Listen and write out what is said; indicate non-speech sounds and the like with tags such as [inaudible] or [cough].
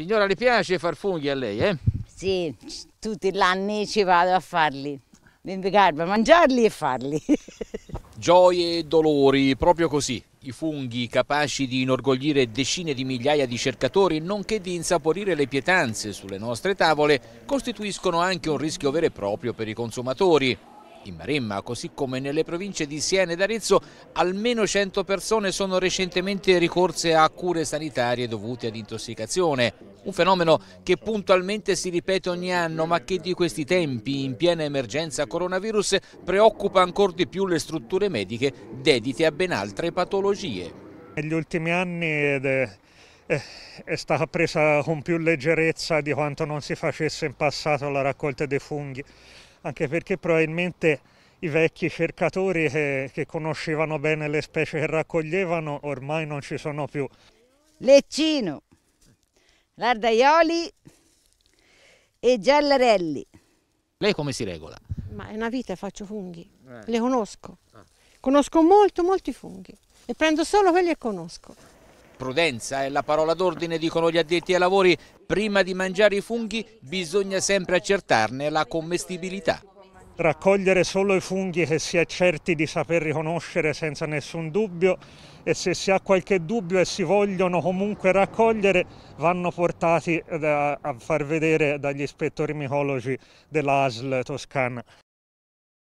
Signora, le piace far funghi a lei, eh? Sì, tutti gli anni ci vado a farli, mi impicarmi a mangiarli e farli. [laughs] Gioie e dolori, proprio così. I funghi capaci di inorgoglire decine di migliaia di cercatori, nonché di insaporire le pietanze sulle nostre tavole, costituiscono anche un rischio vero e proprio per i consumatori. In Maremma, così come nelle province di Siena ed Arezzo, almeno 100 persone sono recentemente ricorse a cure sanitarie dovute ad intossicazione. Un fenomeno che puntualmente si ripete ogni anno, ma che di questi tempi, in piena emergenza coronavirus, preoccupa ancora di più le strutture mediche dedite a ben altre patologie. Negli ultimi anni è stata presa con più leggerezza di quanto non si facesse in passato la raccolta dei funghi anche perché probabilmente i vecchi cercatori che, eh, che conoscevano bene le specie che raccoglievano ormai non ci sono più. Leccino, lardaioli e giallarelli. Lei come si regola? Ma è una vita, faccio funghi, eh. le conosco. Ah. Conosco molto, molti funghi e prendo solo quelli che conosco. Prudenza è la parola d'ordine, dicono gli addetti ai lavori. Prima di mangiare i funghi bisogna sempre accertarne la commestibilità. Raccogliere solo i funghi che si è certi di saper riconoscere senza nessun dubbio e se si ha qualche dubbio e si vogliono comunque raccogliere vanno portati a far vedere dagli ispettori micologi dell'ASL toscana.